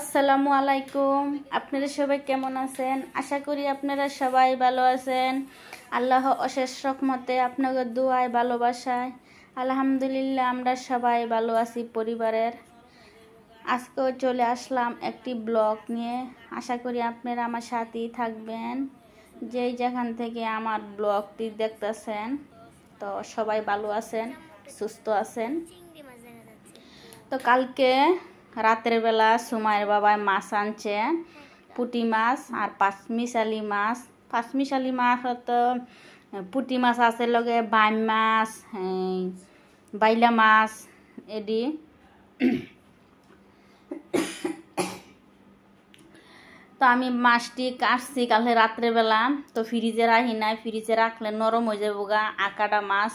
আসসালামু আলাইকুম আপনারা সবাই কেমন আছেন আশা করি আপনারা সবাই ভালো আছেন আল্লাহ অশেষ রকমতে আপনাদের দোয়ায় ভালোবাসায় আলহামদুলিল্লাহ আমরা সবাই ভালো আছি পরিবারের আজকেও চলে আসলাম একটি ব্লগ নিয়ে আশা করি আপনারা আমার সাথেই থাকবেন যেই যেখান থেকে আমার ব্লগটি দেখতেছেন তো সবাই ভালো আছেন সুস্থ আছেন তো কালকে রাতের বেলা সুমাইয়ের বাবায় মাছ আনছে পুটি মাছ আর পাঁচমিশালি মাছ পাঁচমিশালি মাছ হতো পুটি মাছ আছে লগে বাইম মাছ বাইলা মাছ এডি তো আমি মাছটি কাটছি কালকে রাত্রেবেলা তো ফ্রিজে রাখি নাই ফ্রিজে রাখলে নরম হয়ে যাবো গা আঁকাটা মাছ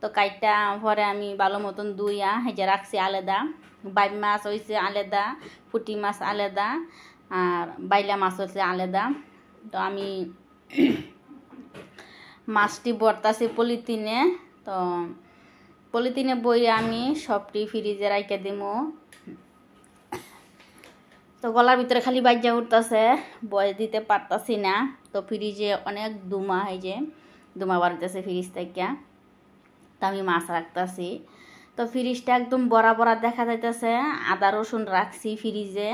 তো কাইটা পরে আমি ভালো মতন দুইয়া হেজে রাখছি আলাদা বাইম মাছ হয়েছে আলাদা পুটি মাছ আলাদা আর বাইলা মাছ হয়েছে আলাদা তো আমি মাছটি বর্তাছি পলিথিনে তো পলিথিনে বই আমি সবটি ফ্রিজে রাখে দিব তো গলার ভিতরে খালি বাজ্যা উঠতেছে বয়ে দিতে পারতাছি না তো ফ্রিজে অনেক দুমা হয়েছে দুমা বাড়িতেছে ফ্রিজ থেকে তো আমি মাছ রাখতেছি তো ফ্রিজটা একদম বরাবর দেখা যাইতেছে আদা রসুন রাখছি ফ্রিজে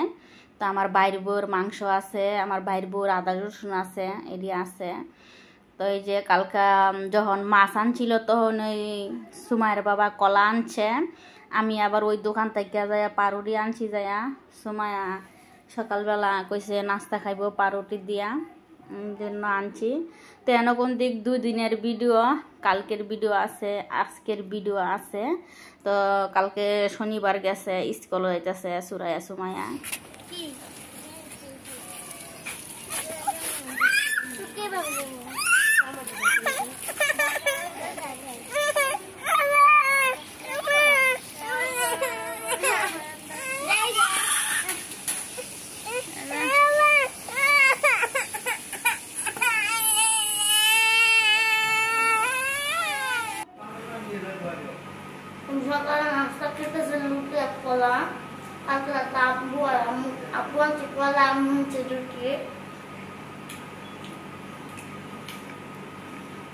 তো আমার বাইর বউর মাংস আছে আমার বাইর বউর আদা রসুন আছে এদি আছে তো এই যে কালকা যখন মাছ আনছিল তখন ওই সুমায়ের বাবা কলা আনছে আমি আবার ওই দোকান থেকে যাইয়া পারুটি আনছি যাইয়া সুমায়া সকালবেলা কইছে নাস্তা খাইব পারুটি দিয়া জন্য আনছি তো এরকম দিক দুই দিনের ভিডিও কালকের ভিডিও আছে আজকের ভিডিও আছে তো কালকে শনিবার গেছে স্কুল হইতেছে সুরাইয়া সুমাইয়া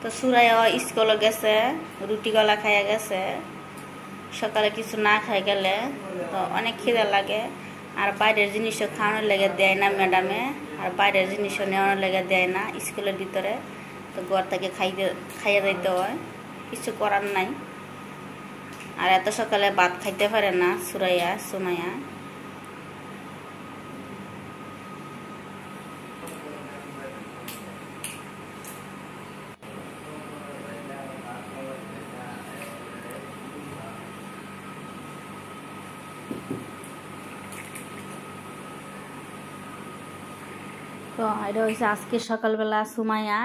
তো সুরাই স্কুল গেছে রুটি গলা খাইয়া গেছে সকালে কিছু না খাই গেলে তো অনেক খিদে লাগে আর বাইরের জিনিসও খাওয়ানোর লেগে দেয় না ম্যাডামে আর বাইরের জিনিসও নেওয়ানোর লেগে দেয় না স্কুলের ভিতরে তো ঘর থেকে খাইতে খাইয়ে দিতে হয় কিছু করার নাই আর এত সকালে ভাত খাইতে পারে না সুরাইয়া সুমাইয়া তো এটা হয়েছে আজকে সকালবেলা সুমাইয়া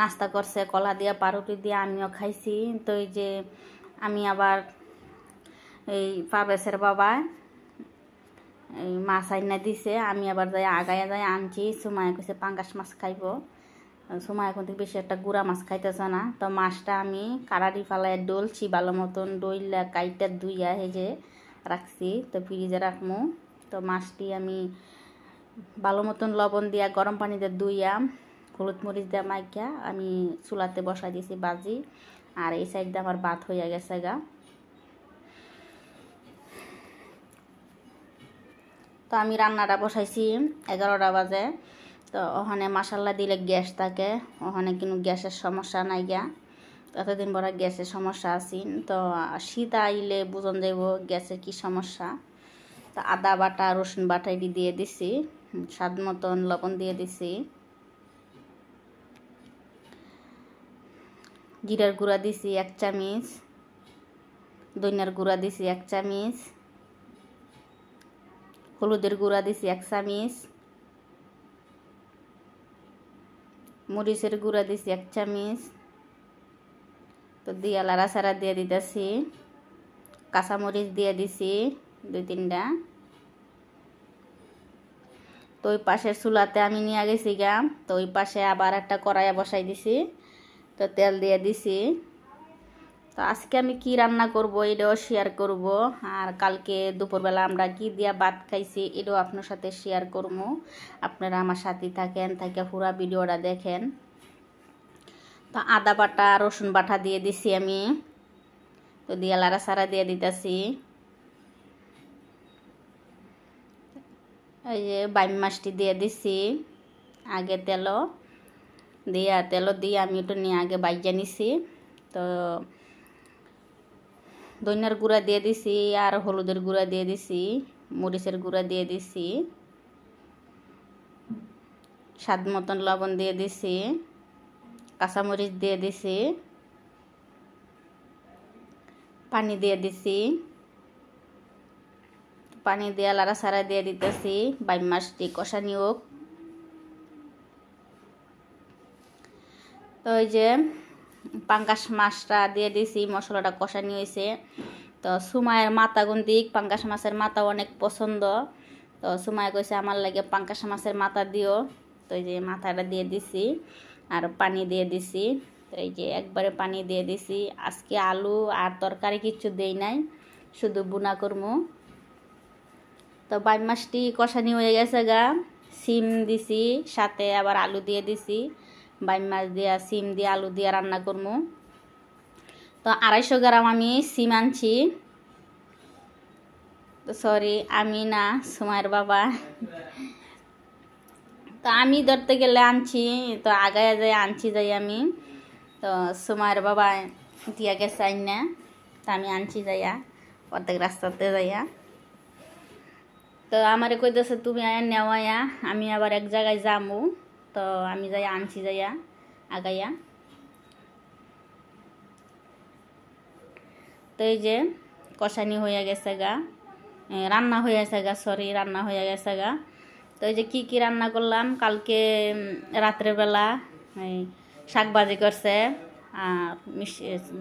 নাস্তা করছে কলা দিয়া পারুটি দিয়ে আমিও খাইছি তো এই যে আমি আবার এই পাবেসের বাবা এই মাছ আইনা দিছে আমি আবার যাই আগায় যাই আনছি সুমায়া কইছে পাঙ্গাস মাছ খাইব সুমায়া এখন থেকে বেশি একটা গুড়া মাছ খাইতেছে না তো মাছটা আমি কারারি ফালায় ডলছি ভালো মতন ডইলা কাইটা ধুইয়া হেজে রাখছি তো ফ্রিজে রাখবো তো মাছটি আমি ভালো মতন লবণ দিয়া গরম পানিতে ধুইয়া হলুদ মরিচ দিয়ে মাইকা আমি চুলাতে বসাই দিয়েছি বাজি আর এই সাইড দিয়ে আমার বাত হইয়া গেছে গা তো আমি রান্নাটা বসাইছি এগারোটা বাজে তো ওখানে মাসাল্লা দিলে গ্যাস থাকে ওখানে কিন্তু গ্যাসের সমস্যা নাই গা এতদিন পরে গ্যাসের সমস্যা আছি তো শীত আইলে বুঝন দেব গ্যাসের কি সমস্যা তো আদা বাটা রসুন বাটা এটি দিয়ে দিছি স্বাদ মতন লবণ দিয়ে দিছি জিরার গুঁড়া দিছি এক চামিচ দইনার গুঁড়া দিছি এক চামিচ হলুদের গুঁড়া দিছি এক চামিচ মরিচের গুঁড়া দিছি এক চামিচ তো দিয়া লাড়া সারা দিয়ে দিতেছি কাঁচামরিচ দিয়ে দিছি দুই তিনটা তো ওই পাশের চুলাতে আমি নিয়ে গেছি গা তো ওই পাশে আবার একটা কড়াইয়া বসাই দিছি তো তেল দিয়ে দিছি তো আজকে আমি কি রান্না করব এটাও শেয়ার করব আর কালকে দুপুরবেলা আমরা কি দিয়া ভাত খাইছি এটাও আপনার সাথে শেয়ার করবো আপনারা আমার সাথে থাকেন থাকে পুরা ভিডিওটা দেখেন তো আদা বাটা রসুন বাটা দিয়ে দিছি আমি তো দিয়ে লারা সারা দিয়ে দিতেছি এই যে বাইম মাছটি দিয়ে দিছি আগে তেল দিয়া তেল দিয়ে আমি একটু নিয়ে আগে বাইজা নিছি তো ধনিয়ার গুঁড়া দিয়ে দিছি আর হলুদের গুঁড়া দিয়ে দিছি মরিচের গুঁড়া দিয়ে দিছি স্বাদ মতন লবণ দিয়ে দিছি কাঁচামরিচ দিয়ে দিছি পানি দিয়ে দিছি পানি দিয়ে লাড়া সারা দিয়ে দিতেছি বাই মাছটি কষা নিয়োগ তো ওই যে পাঙ্গাস মাছটা দিয়ে দিছি মশলাটা কষা নিয়েছে তো সুমায়ের মাথা গুন্দিক পাঙ্গাস মাছের মাথা অনেক পছন্দ তো সুমায় কইছে আমার লাগে পাঙ্কাশ মাছের মাথা দিও তো ওই যে মাথাটা দিয়ে দিছি আর পানি দিয়ে দিছি তো এই যে একবারে পানি দিয়ে দিছি আজকে আলু আর তরকারি কিছু দেই নাই শুধু বুনা করমু তো বাই মাছটি কষানি হয়ে গেছে গা সিম দিছি সাথে আবার আলু দিয়ে দিছি বাই মাছ দিয়া সিম দিয়ে আলু দিয়ে রান্না করমু তো আড়াইশো গ্রাম আমি সিম আনছি সরি আমি না সুমাইয়ের বাবা তো আমি ধরতে গেলে আনছি তো আগায় যাই আনছি যাই আমি তো সুমার বাবা দিয়া গেছে আইন না তো আমি আনছি যাইয়া প্রত্যেক রাস্তাতে যাইয়া তো আমার কইতেছে তুমি আয়া নেওয়াইয়া আমি আবার এক জায়গায় যামু তো আমি যাই আনছি যাইয়া আগাইয়া তো এই যে কষানি হইয়া গেছে গা রান্না হইয়াছে গা সরি রান্না হইয়া গেছে গা তো এই যে কি কি রান্না করলাম কালকে রাত্রেবেলা এই শাক বাজি করছে আর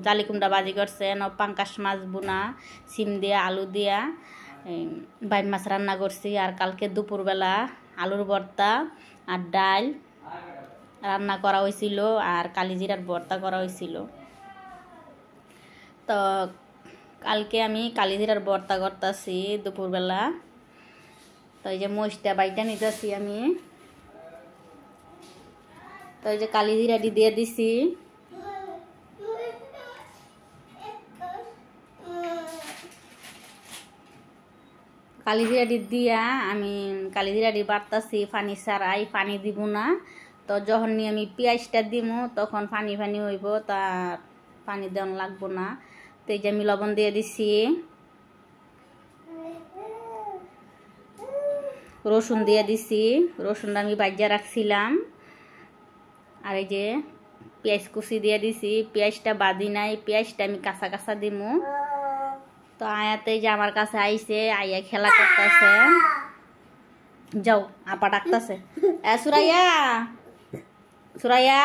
জালি কুমড়া বাজি করছে ন পাঙ্কাশ মাছ বোনা সিম দিয়া আলু দিয়া বাইম মাছ রান্না করছি আর কালকে দুপুরবেলা আলুর ভর্তা আর ডাল রান্না করা হয়েছিল আর কালিজিরার ভর্তা করা হয়েছিল তো কালকে আমি কালিজিরার ভর্তা করতেছি দুপুরবেলা তো এই যে মশটা বাইটা নিতে আসি আমি তো এই যে কালি জিরাটি দিয়ে দিছি কালি জিরাটি দিয়া আমি কালি জিরাটি বাড়তেছি পানি ছাড়াই পানি দিব না তো যখন নিয়ে আমি পেঁয়াজটা দিব তখন পানি ফানি হইব তা পানি দেওয়া লাগবো না তো এই যে আমি লবণ দিয়ে দিছি রসুন দিয়ে দিছি রসুনটা আমি বাজ্যা রাখছিলাম আর এই যে পেঁয়াজ কুচি দিয়ে দিছি পেঁয়াজটা বাদি নাই পেঁয়াজটা আমি কাঁচা কাঁচা দিমু তো আয়াতে যে আমার কাছে আইছে আইয়া খেলা করতেছে যাও আপা ডাকতেছে সুরাইয়া সুরাইয়া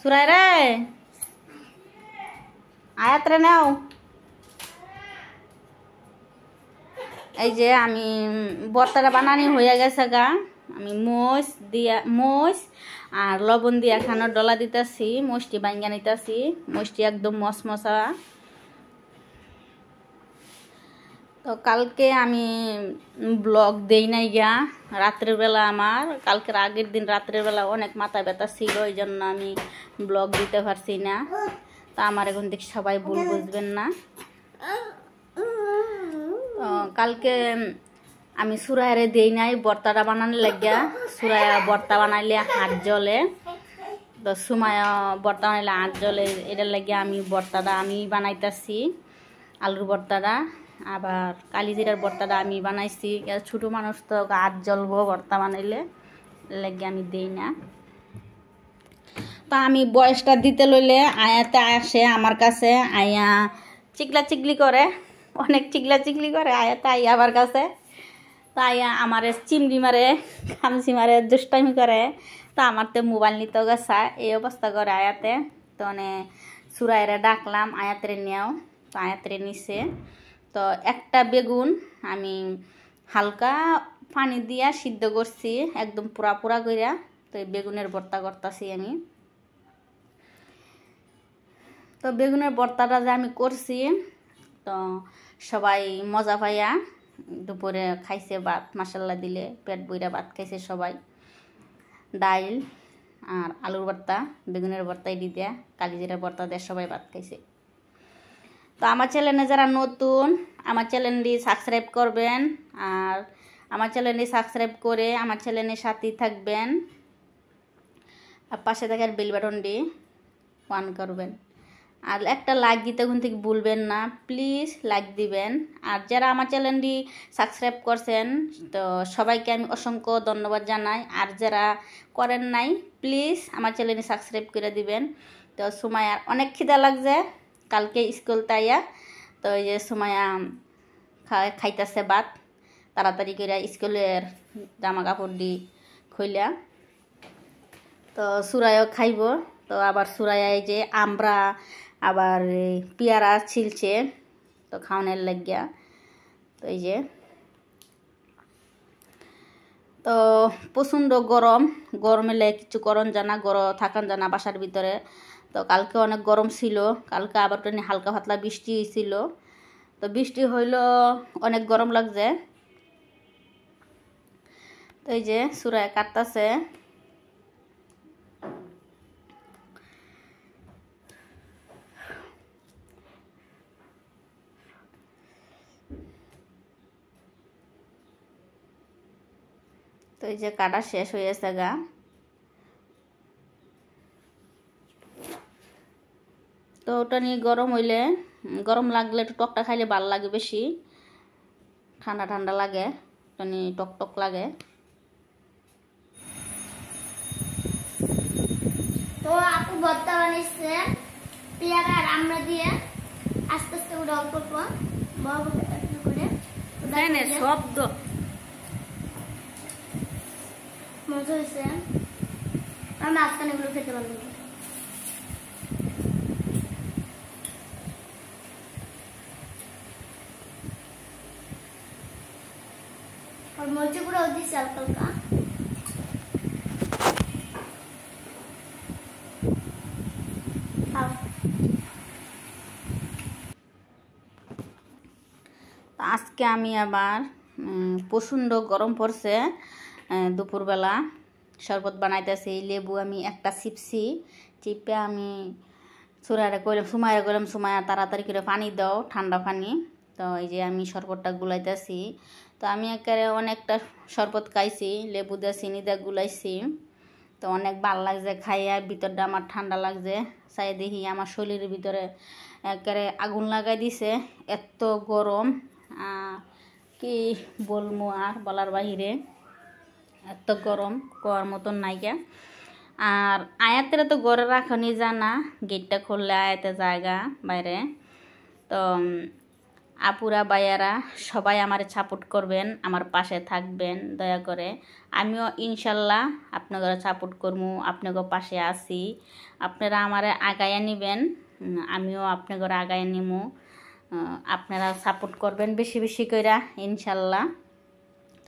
সুরাই রে আয়াত রে নাও এই যে আমি বর্তারা বানানি হয়ে গেছে গা আমি মোষ দিয়া মোষ আর লবণ দিয়া খানো ডলা দিতেছি মোষটি বাঙ্গা নিতেছি মোষটি একদম মশমশা তো কালকে আমি ব্লগ দেই নাই গা রাত্রের বেলা আমার কালকের আগের দিন রাত্রের বেলা অনেক মাথা ব্যথা ছিল ওই জন্য আমি ব্লগ দিতে পারছি না তা আমার এখন দেখি সবাই ভুল বুঝবেন না কালকে আমি সুরাহারে দিই নাই বর্তাটা বানানোর লাগিয়া সুরায়া বর্তা বানাইলে হাত জলে তো সুমায় বর্তা বানাইলে হাত জলে এটার লাগিয়া আমি বর্তাটা আমি বানাইতেছি আলুর বর্তাটা আবার কালিজিরার বর্তাটা আমি বানাইছি ছোটো মানুষ তো হাত জ্বলবো বর্তা বানাইলে লাগে আমি দেই না তা আমি বয়সটা দিতে লইলে আয়াতে আসে আমার কাছে আয়া চিকলা চিকলি করে অনেক চিকলা চিকলি করে আয়া তাই আমার কাছে তাই আমার চিমড়ি মারে খামচি মারে দুষ্টামি করে তা আমার তো মোবাইল নিতে গেছা এই অবস্থা করে আয়াতে তো মানে সুরাইরে ডাকলাম আয়াতের নেও তো আয়াতরে নিছে তো একটা বেগুন আমি হালকা পানি দিয়া সিদ্ধ করছি একদম পুরা পুরা কইরা তো বেগুনের ভর্তা করতেছি আমি তো বেগুনের ভর্তাটা যে আমি করছি তো সবাই মজা পাইয়া দুপুরে খাইছে ভাত মশাল্লা দিলে পেট বইরা ভাত খাইছে সবাই ডাইল আর আলুর ভর্তা বেগুনের ভর্তাই এটি দেয়া কালিজিরা ভর্তা দেয়া সবাই ভাত খাইছে তো আমার চ্যানেলে যারা নতুন আমার চ্যানেলটি সাবস্ক্রাইব করবেন আর আমার চ্যানেলটি সাবস্ক্রাইব করে আমার চ্যানেলের সাথেই থাকবেন আর পাশে থাকার বেল বাটনটি অন করবেন আর একটা লাইক দিতে এখন থেকে ভুলবেন না প্লিজ লাইক দিবেন আর যারা আমার চ্যানেলটি সাবস্ক্রাইব করছেন তো সবাইকে আমি অসংখ্য ধন্যবাদ জানাই আর যারা করেন নাই প্লিজ আমার চ্যানেলটি সাবস্ক্রাইব করে দিবেন তো আর অনেক খিদা লাগছে কালকে স্কুল তাইয়া তো এই যে সুমায়া খাইতেছে ভাত তাড়াতাড়ি করে স্কুলের জামা কাপড় দি খুইলা তো সুরায়ও খাইব তো আবার সুরায় যে আমরা আবার পেয়ারা ছিলছে তো খাওয়ানোর লাগিয়া তো এই যে তো প্রচণ্ড গরম গরম এলে কিছু করণ জানা গর থাকান জানা বাসার ভিতরে তো কালকে অনেক গরম ছিল কালকে আবার টানি হালকা পাতলা বৃষ্টি ছিল তো বৃষ্টি হইল অনেক গরম লাগছে তো এই যে সুরায় কাটতেছে এই যে কাটা শেষ হয়ে গেছে গা তো ওটা নিয়ে গরম হইলে গরম লাগলে একটু টকটা খাইলে ভাল লাগে বেশি ঠান্ডা ঠান্ডা লাগে ওটা নিয়ে টক টক লাগে তো আপু ভর্তা বানিয়েছে পেয়ারা আর আমরা দিয়ে আস্তে আস্তে ওটা অল্প করে শব্দ মজা হয়েছে আর মাঝখানে এগুলো খেতে পারবো আর মরিচে গুঁড়ো দিচ্ছি হালকা হালকা আজকে আমি আবার প্রচণ্ড গরম পড়ছে দুপুরবেলা শরবত বানাইতেছি লেবু আমি একটা চিপছি চিপে আমি রে করলাম সুমাইয়া করলাম সুমায়া তাড়াতাড়ি করে পানি দাও ঠান্ডা পানি তো এই যে আমি শরবতটা গুলাইতেছি তো আমি একবারে অনেকটা শরবত খাইছি লেবু দিয়ে চিনি দিয়ে গুলাইছি তো অনেক ভাল লাগছে খাইয়া ভিতরটা আমার ঠান্ডা লাগছে চাই দেখি আমার শরীরের ভিতরে একেবারে আগুন লাগাই দিছে এত গরম কি বলবো আর বলার বাহিরে এত গরম কর মতন নাইকা আর আয়াতের তো গড়ে রাখনি জানা গেটটা খুললে আয়াতে জায়গা বাইরে তো আপুরা বাইয়ারা সবাই আমার সাপোর্ট করবেন আমার পাশে থাকবেন দয়া করে আমিও ইনশাল্লাহ আপনাদের সাপোর্ট করবো আপনাদের পাশে আছি আপনারা আমার আগায়া নেবেন আমিও আপনাদের আগায় নিব আপনারা সাপোর্ট করবেন বেশি বেশি কইরা ইনশাল্লাহ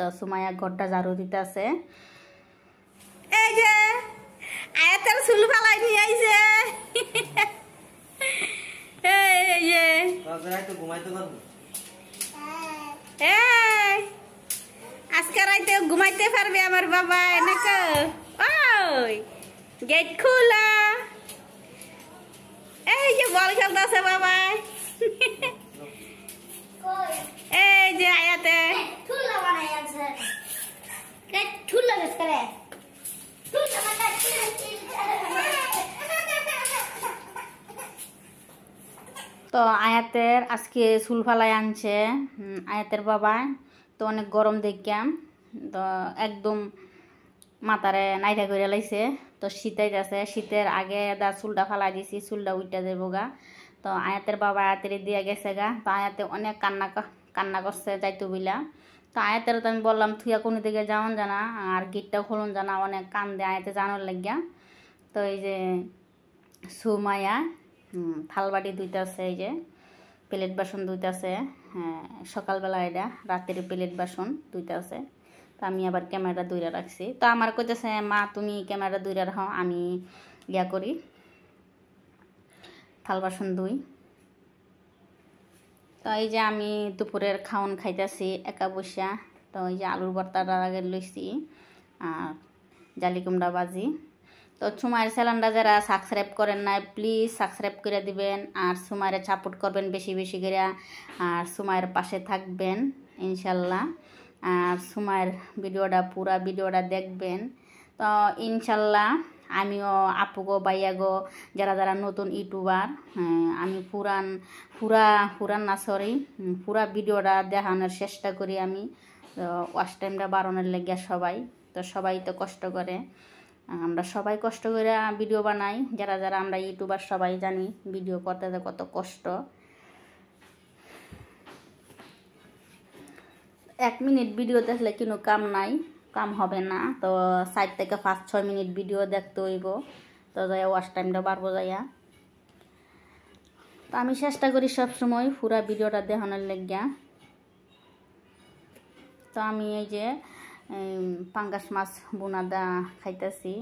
তো সুমাইয়া ঘরটা ঝাড়ু দিতেছে এই যে আয়াতের চুল ফালাই নিয়ে আইছে ঘুমাইতে পারবে আমার বাবা গেট খোলা এই যে বল বাবা তো আয়াতের আজকে চুল ফালাই আনছে আয়াতের বাবা তো অনেক গরম দেখাম তো একদম মাতারে নাইটা করে লাইছে তো শীতাই যাচ্ছে শীতের আগে দা চুলটা ফালাই দিছি চুলটা উইটা যাবো গা তো আয়াতের বাবা আয়াতের দিয়ে গেছে গা তো আয়াতে অনেক কান্না কান্না করছে যাইতো বিলা তো আয়াতের তো আমি বললাম থুয়া কোনো দিকে যাওন জানা আর গিটটা খুলুন জানা অনেক কান দিয়ে আয়াতে জানোর লাগিয়া তো এই যে সুমায়া থালবাটি দুইটা আছে এই যে প্লেট বাসন দুইটা আছে হ্যাঁ সকালবেলা এটা রাতের প্লেট বাসন দুইটা আছে তো আমি আবার ক্যামেরা দুইরা রাখছি তো আমার কইতেছে মা তুমি ক্যামেরা দুইরা রাখো আমি ইয়া করি থাল বাসন দুই তো এই যে আমি দুপুরের খাওন খাইতেছি একা বসিয়া তো এই যে আলুর ভর্তাটা আগে লইছি আর জালি কুমড়া বাজি তো সুমায়ের চ্যানেলটা যারা সাবস্ক্রাইব করেন নাই প্লিজ সাবস্ক্রাইব করে দিবেন আর সুমাইয়ের সাপোর্ট করবেন বেশি বেশি করে আর সুমাইয়ের পাশে থাকবেন ইনশাল্লাহ আর সুমাইয়ের ভিডিওটা পুরা ভিডিওটা দেখবেন তো ইনশাল্লাহ আমিও বাইয়া বাইয়াগো যারা যারা নতুন ইউটিউবার হ্যাঁ, আমি পুরান পুরা পুরান না সরি পুরা ভিডিওটা দেখানোর চেষ্টা করি আমি ওয়াশ টাইমটা বাড়ানোর লেগে সবাই তো সবাই তো কষ্ট করে আমরা সবাই কষ্ট করে ভিডিও বানাই যারা যারা আমরা ইউটিউবার সবাই জানি ভিডিও করতে কত কষ্ট এক মিনিট ভিডিও দেখলে কোনো কাম নাই কাম হবে না তো সাইড থেকে পাঁচ ছয় মিনিট ভিডিও দেখতে হইব তো যাই ওয়াশ টাইমটা বাড়বো যাইয়া তো আমি চেষ্টা করি সবসময় পুরা ভিডিওটা দেখানোর লেগিয়া তো আমি এই যে পাঙ্গাস মাছ বোনাদা খাইতেছি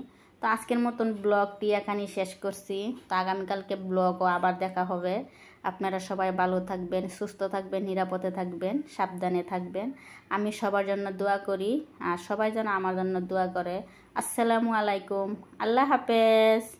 তো আজকের মতন ব্লগটি এখানেই শেষ করছি তো আগামীকালকে ব্লগও আবার দেখা হবে আপনারা সবাই ভালো থাকবেন সুস্থ থাকবেন নিরাপদে থাকবেন সাবধানে থাকবেন আমি সবার জন্য দোয়া করি আর সবাই যেন আমার জন্য দোয়া করে আসসালামু আলাইকুম আল্লাহ হাফেজ